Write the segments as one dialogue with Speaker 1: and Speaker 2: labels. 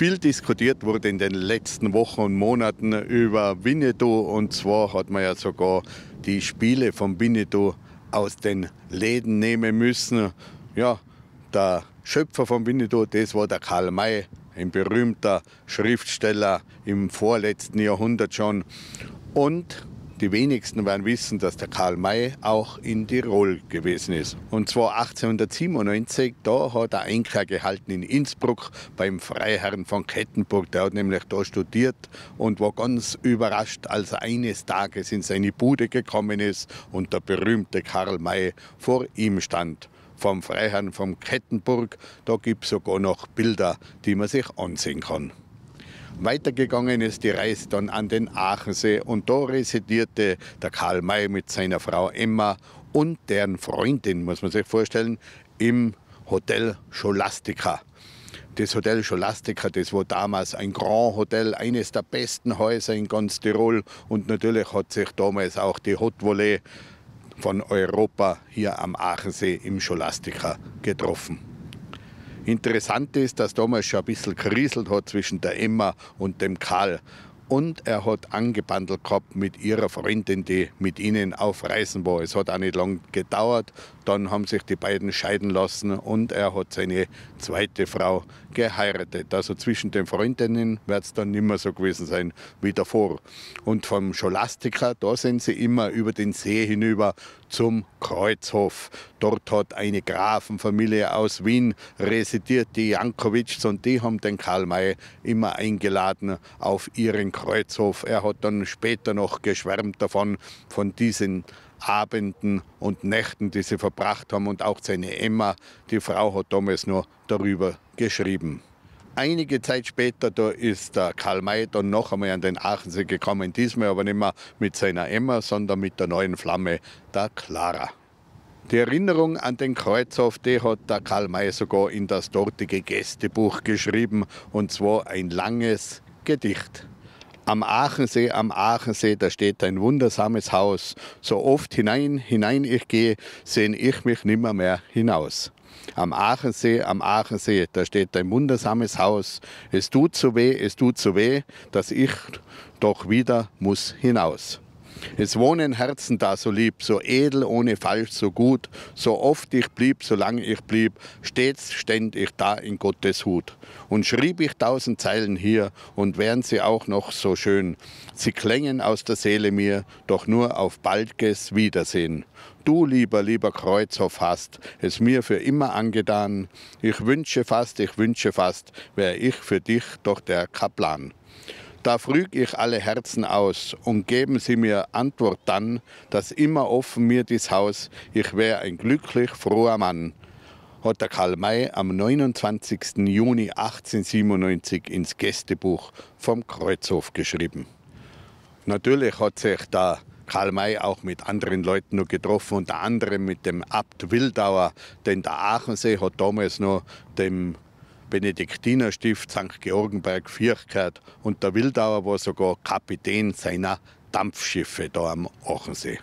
Speaker 1: Viel diskutiert wurde in den letzten Wochen und Monaten über Winnetou und zwar hat man ja sogar die Spiele von Winnetou aus den Läden nehmen müssen. Ja, der Schöpfer von Winnetou, das war der Karl May, ein berühmter Schriftsteller im vorletzten Jahrhundert schon. Und die wenigsten werden wissen, dass der Karl May auch in Tirol gewesen ist. Und zwar 1897, da hat er Einkehr gehalten in Innsbruck beim Freiherrn von Kettenburg. Der hat nämlich da studiert und war ganz überrascht, als er eines Tages in seine Bude gekommen ist und der berühmte Karl May vor ihm stand vom Freiherrn von Kettenburg. Da gibt es sogar noch Bilder, die man sich ansehen kann. Weitergegangen ist die Reise dann an den Aachensee und da residierte der Karl May mit seiner Frau Emma und deren Freundin, muss man sich vorstellen, im Hotel Scholastica. Das Hotel Scholastica, das war damals ein Grand Hotel, eines der besten Häuser in ganz Tirol. Und natürlich hat sich damals auch die Hot Volley von Europa hier am Aachensee im Scholastica getroffen. Interessant ist, dass damals schon ein bisschen gerieselt hat zwischen der Emma und dem Karl. Und er hat angebandelt gehabt mit ihrer Freundin, die mit ihnen auf Reisen war. Es hat auch nicht lange gedauert dann haben sich die beiden scheiden lassen und er hat seine zweite Frau geheiratet. Also zwischen den Freundinnen wird es dann nicht mehr so gewesen sein wie davor. Und vom Scholastiker, da sind sie immer über den See hinüber zum Kreuzhof. Dort hat eine Grafenfamilie aus Wien residiert, die Jankowitschs, und die haben den Karl May immer eingeladen auf ihren Kreuzhof. Er hat dann später noch geschwärmt davon, von diesen Abenden und Nächten, die sie verbracht haben. Und auch seine Emma, die Frau, hat damals nur darüber geschrieben. Einige Zeit später, da ist der Karl May dann noch einmal an den Aachensee gekommen, diesmal aber nicht mehr mit seiner Emma, sondern mit der neuen Flamme, der Clara. Die Erinnerung an den Kreuzhof, die hat der Karl May sogar in das dortige Gästebuch geschrieben, und zwar ein langes Gedicht am Aachensee, am Aachensee, da steht ein wundersames Haus. So oft hinein, hinein ich gehe, sehne ich mich nimmer mehr hinaus. Am Aachensee, am Aachensee, da steht ein wundersames Haus. Es tut so weh, es tut so weh, dass ich doch wieder muss hinaus. Es wohnen Herzen da so lieb, so edel, ohne falsch, so gut, so oft ich blieb, solange ich blieb, stets ständ ich da in Gottes Hut. Und schrieb ich tausend Zeilen hier, und wären sie auch noch so schön, sie klängen aus der Seele mir, doch nur auf baldges Wiedersehen. Du, lieber, lieber Kreuzhof, hast es mir für immer angetan. Ich wünsche fast, ich wünsche fast, wäre ich für dich doch der Kaplan. Da früge ich alle Herzen aus und geben sie mir Antwort dann, dass immer offen mir dies Haus, ich wäre ein glücklich froher Mann, hat der Karl May am 29. Juni 1897 ins Gästebuch vom Kreuzhof geschrieben. Natürlich hat sich da Karl May auch mit anderen Leuten noch getroffen, unter anderem mit dem Abt Wildauer, denn der Aachensee hat damals noch dem Benediktinerstift St. Georgenberg Vierkeit und der Wildauer war sogar Kapitän seiner Dampfschiffe da am Achensee.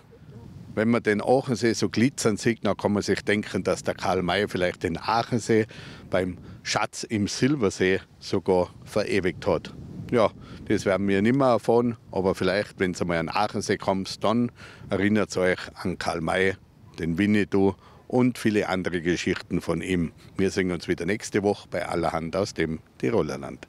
Speaker 1: Wenn man den Aachensee so glitzern sieht, dann kann man sich denken, dass der Karl May vielleicht den Aachensee beim Schatz im Silbersee sogar verewigt hat. Ja, das werden wir nicht mehr erfahren, aber vielleicht, wenn ihr mal an Aachensee kommt, dann erinnert euch an Karl May, den Winnetou und viele andere Geschichten von ihm. Wir sehen uns wieder nächste Woche bei Allerhand aus dem Tirolerland.